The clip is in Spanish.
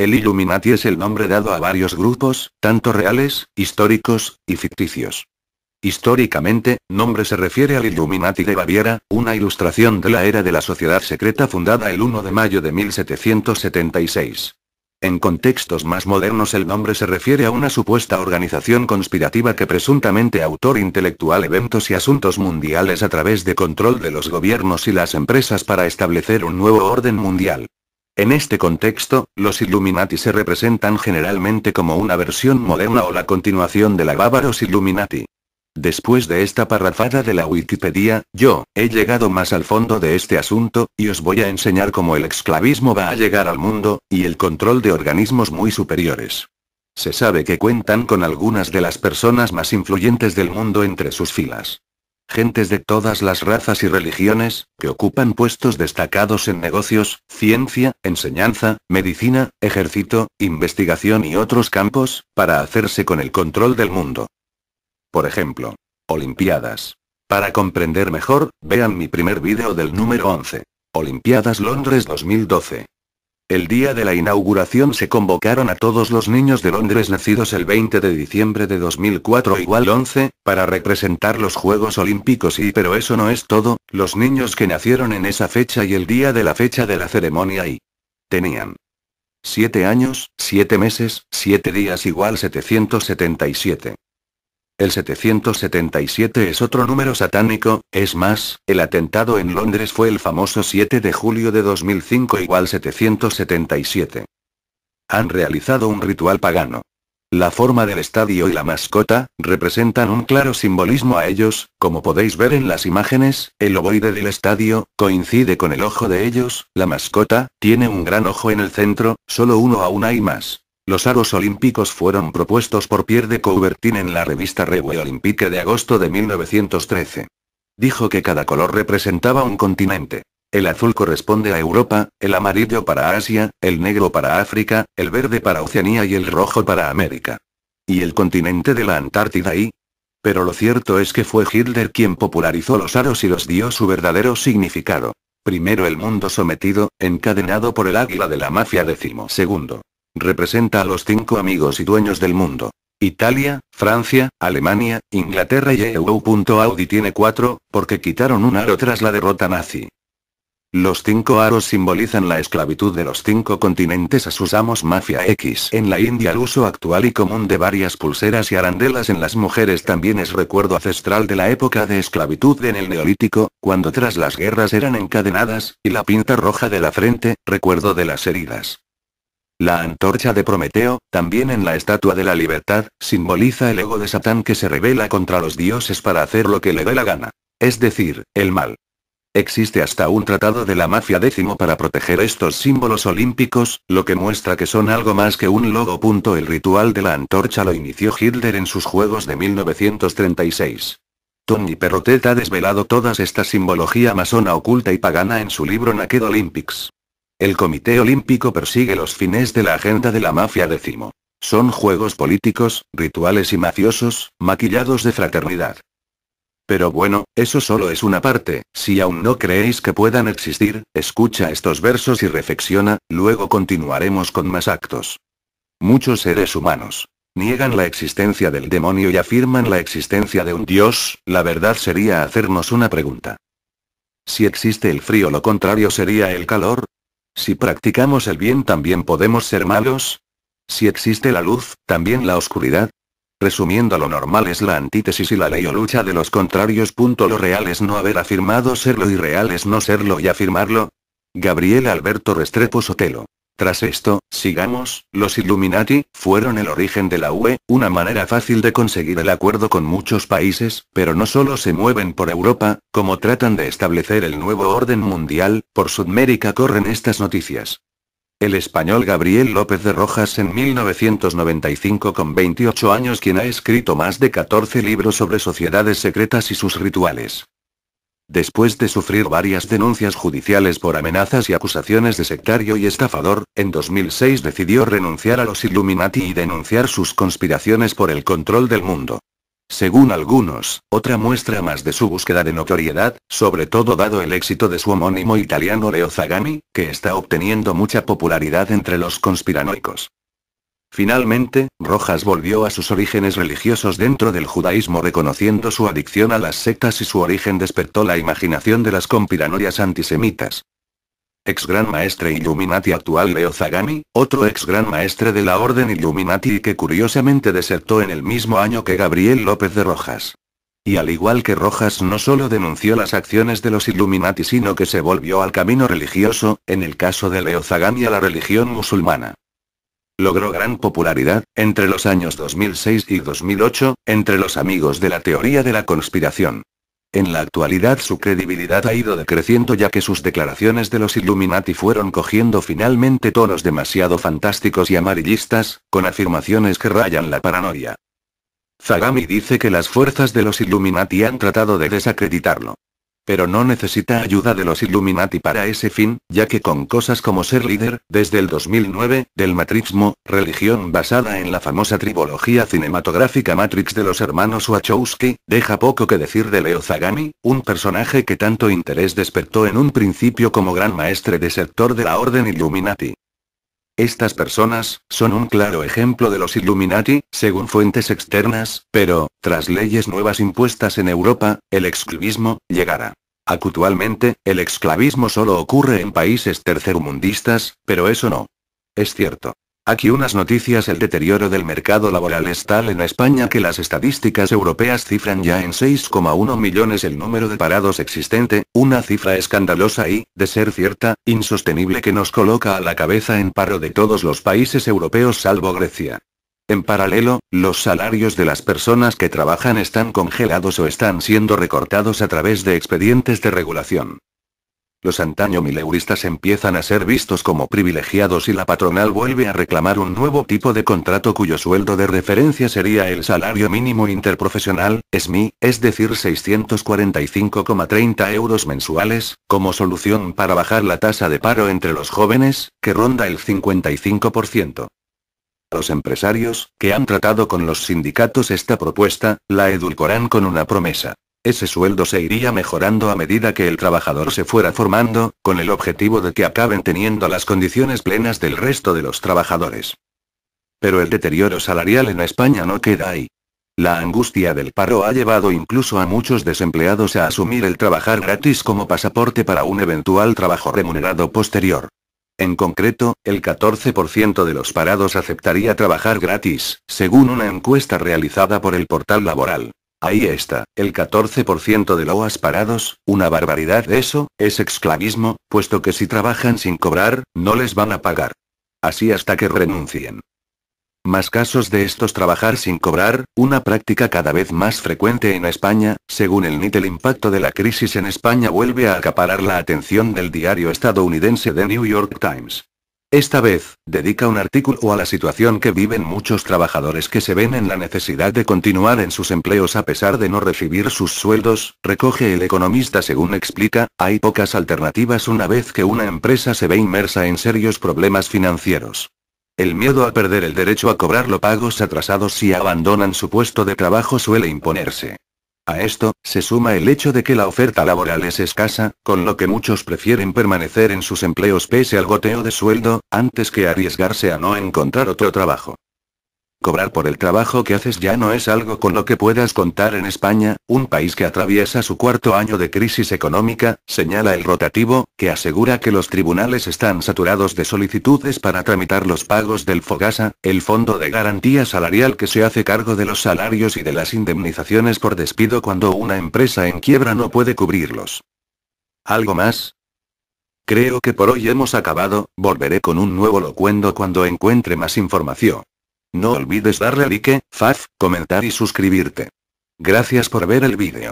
El Illuminati es el nombre dado a varios grupos, tanto reales, históricos, y ficticios. Históricamente, nombre se refiere al Illuminati de Baviera, una ilustración de la era de la sociedad secreta fundada el 1 de mayo de 1776. En contextos más modernos el nombre se refiere a una supuesta organización conspirativa que presuntamente autor intelectual eventos y asuntos mundiales a través de control de los gobiernos y las empresas para establecer un nuevo orden mundial. En este contexto, los Illuminati se representan generalmente como una versión moderna o la continuación de la Bávaros Illuminati. Después de esta parrafada de la Wikipedia, yo, he llegado más al fondo de este asunto, y os voy a enseñar cómo el esclavismo va a llegar al mundo, y el control de organismos muy superiores. Se sabe que cuentan con algunas de las personas más influyentes del mundo entre sus filas gentes de todas las razas y religiones, que ocupan puestos destacados en negocios, ciencia, enseñanza, medicina, ejército, investigación y otros campos, para hacerse con el control del mundo. Por ejemplo, Olimpiadas. Para comprender mejor, vean mi primer vídeo del número 11. Olimpiadas Londres 2012. El día de la inauguración se convocaron a todos los niños de Londres nacidos el 20 de diciembre de 2004 igual 11, para representar los Juegos Olímpicos y pero eso no es todo, los niños que nacieron en esa fecha y el día de la fecha de la ceremonia y tenían 7 años, 7 meses, 7 días igual 777. El 777 es otro número satánico, es más, el atentado en Londres fue el famoso 7 de julio de 2005 igual 777. Han realizado un ritual pagano. La forma del estadio y la mascota, representan un claro simbolismo a ellos, como podéis ver en las imágenes, el ovoide del estadio, coincide con el ojo de ellos, la mascota, tiene un gran ojo en el centro, solo uno aún hay más. Los aros olímpicos fueron propuestos por Pierre de Coubertin en la revista Revue Olympique de agosto de 1913. Dijo que cada color representaba un continente. El azul corresponde a Europa, el amarillo para Asia, el negro para África, el verde para Oceanía y el rojo para América. ¿Y el continente de la Antártida y? Pero lo cierto es que fue Hitler quien popularizó los aros y los dio su verdadero significado. Primero el mundo sometido, encadenado por el águila de la mafia decimo segundo. Representa a los cinco amigos y dueños del mundo. Italia, Francia, Alemania, Inglaterra y EU. Audi tiene cuatro, porque quitaron un aro tras la derrota nazi. Los cinco aros simbolizan la esclavitud de los cinco continentes a sus amos mafia X. En la India el uso actual y común de varias pulseras y arandelas en las mujeres también es recuerdo ancestral de la época de esclavitud en el Neolítico, cuando tras las guerras eran encadenadas, y la pinta roja de la frente, recuerdo de las heridas. La antorcha de Prometeo, también en la Estatua de la Libertad, simboliza el ego de Satán que se revela contra los dioses para hacer lo que le dé la gana. Es decir, el mal. Existe hasta un tratado de la mafia décimo para proteger estos símbolos olímpicos, lo que muestra que son algo más que un logo. El ritual de la antorcha lo inició Hitler en sus juegos de 1936. Tony Perrotet ha desvelado toda esta simbología masona oculta y pagana en su libro Naked Olympics. El Comité Olímpico persigue los fines de la agenda de la mafia décimo. Son juegos políticos, rituales y mafiosos, maquillados de fraternidad. Pero bueno, eso solo es una parte, si aún no creéis que puedan existir, escucha estos versos y reflexiona, luego continuaremos con más actos. Muchos seres humanos niegan la existencia del demonio y afirman la existencia de un dios, la verdad sería hacernos una pregunta. Si existe el frío, lo contrario sería el calor, si practicamos el bien también podemos ser malos. Si existe la luz, también la oscuridad. Resumiendo lo normal es la antítesis y la ley o lucha de los contrarios. lo real es no haber afirmado serlo y real es no serlo y afirmarlo. Gabriel Alberto Restrepo Sotelo. Tras esto, sigamos, los Illuminati, fueron el origen de la UE, una manera fácil de conseguir el acuerdo con muchos países, pero no solo se mueven por Europa, como tratan de establecer el nuevo orden mundial, por Sudamérica corren estas noticias. El español Gabriel López de Rojas en 1995 con 28 años quien ha escrito más de 14 libros sobre sociedades secretas y sus rituales. Después de sufrir varias denuncias judiciales por amenazas y acusaciones de sectario y estafador, en 2006 decidió renunciar a los Illuminati y denunciar sus conspiraciones por el control del mundo. Según algunos, otra muestra más de su búsqueda de notoriedad, sobre todo dado el éxito de su homónimo italiano Leo Zagami, que está obteniendo mucha popularidad entre los conspiranoicos. Finalmente, Rojas volvió a sus orígenes religiosos dentro del judaísmo reconociendo su adicción a las sectas y su origen despertó la imaginación de las compiranorias antisemitas. Ex gran maestre Illuminati actual Leo Zagami, otro ex gran maestre de la orden Illuminati que curiosamente desertó en el mismo año que Gabriel López de Rojas. Y al igual que Rojas no solo denunció las acciones de los Illuminati sino que se volvió al camino religioso, en el caso de Leo Zagami a la religión musulmana logró gran popularidad, entre los años 2006 y 2008, entre los amigos de la teoría de la conspiración. En la actualidad su credibilidad ha ido decreciendo ya que sus declaraciones de los Illuminati fueron cogiendo finalmente tonos demasiado fantásticos y amarillistas, con afirmaciones que rayan la paranoia. Zagami dice que las fuerzas de los Illuminati han tratado de desacreditarlo pero no necesita ayuda de los Illuminati para ese fin, ya que con cosas como ser líder, desde el 2009, del matrismo, religión basada en la famosa tribología cinematográfica Matrix de los hermanos Wachowski, deja poco que decir de Leo Zagami, un personaje que tanto interés despertó en un principio como gran maestre de sector de la Orden Illuminati. Estas personas, son un claro ejemplo de los Illuminati, según fuentes externas, pero, tras leyes nuevas impuestas en Europa, el exclusivismo, llegará. Actualmente, el esclavismo solo ocurre en países tercermundistas, pero eso no. Es cierto. Aquí unas noticias El deterioro del mercado laboral es tal en España que las estadísticas europeas cifran ya en 6,1 millones el número de parados existente, una cifra escandalosa y, de ser cierta, insostenible que nos coloca a la cabeza en paro de todos los países europeos salvo Grecia. En paralelo, los salarios de las personas que trabajan están congelados o están siendo recortados a través de expedientes de regulación. Los antaño mileuristas empiezan a ser vistos como privilegiados y la patronal vuelve a reclamar un nuevo tipo de contrato cuyo sueldo de referencia sería el salario mínimo interprofesional, SMI, es decir 645,30 euros mensuales, como solución para bajar la tasa de paro entre los jóvenes, que ronda el 55% los empresarios, que han tratado con los sindicatos esta propuesta, la edulcoran con una promesa. Ese sueldo se iría mejorando a medida que el trabajador se fuera formando, con el objetivo de que acaben teniendo las condiciones plenas del resto de los trabajadores. Pero el deterioro salarial en España no queda ahí. La angustia del paro ha llevado incluso a muchos desempleados a asumir el trabajar gratis como pasaporte para un eventual trabajo remunerado posterior. En concreto, el 14% de los parados aceptaría trabajar gratis, según una encuesta realizada por el portal laboral. Ahí está, el 14% de los parados, una barbaridad eso, es esclavismo, puesto que si trabajan sin cobrar, no les van a pagar. Así hasta que renuncien. Más casos de estos trabajar sin cobrar, una práctica cada vez más frecuente en España, según el NIT el impacto de la crisis en España vuelve a acaparar la atención del diario estadounidense The New York Times. Esta vez, dedica un artículo a la situación que viven muchos trabajadores que se ven en la necesidad de continuar en sus empleos a pesar de no recibir sus sueldos, recoge el economista según explica, hay pocas alternativas una vez que una empresa se ve inmersa en serios problemas financieros. El miedo a perder el derecho a cobrar los pagos atrasados si abandonan su puesto de trabajo suele imponerse. A esto, se suma el hecho de que la oferta laboral es escasa, con lo que muchos prefieren permanecer en sus empleos pese al goteo de sueldo, antes que arriesgarse a no encontrar otro trabajo. Cobrar por el trabajo que haces ya no es algo con lo que puedas contar en España, un país que atraviesa su cuarto año de crisis económica, señala el rotativo, que asegura que los tribunales están saturados de solicitudes para tramitar los pagos del FOGASA, el Fondo de Garantía Salarial que se hace cargo de los salarios y de las indemnizaciones por despido cuando una empresa en quiebra no puede cubrirlos. ¿Algo más? Creo que por hoy hemos acabado, volveré con un nuevo locuendo cuando encuentre más información. No olvides darle like, faz, comentar y suscribirte. Gracias por ver el vídeo.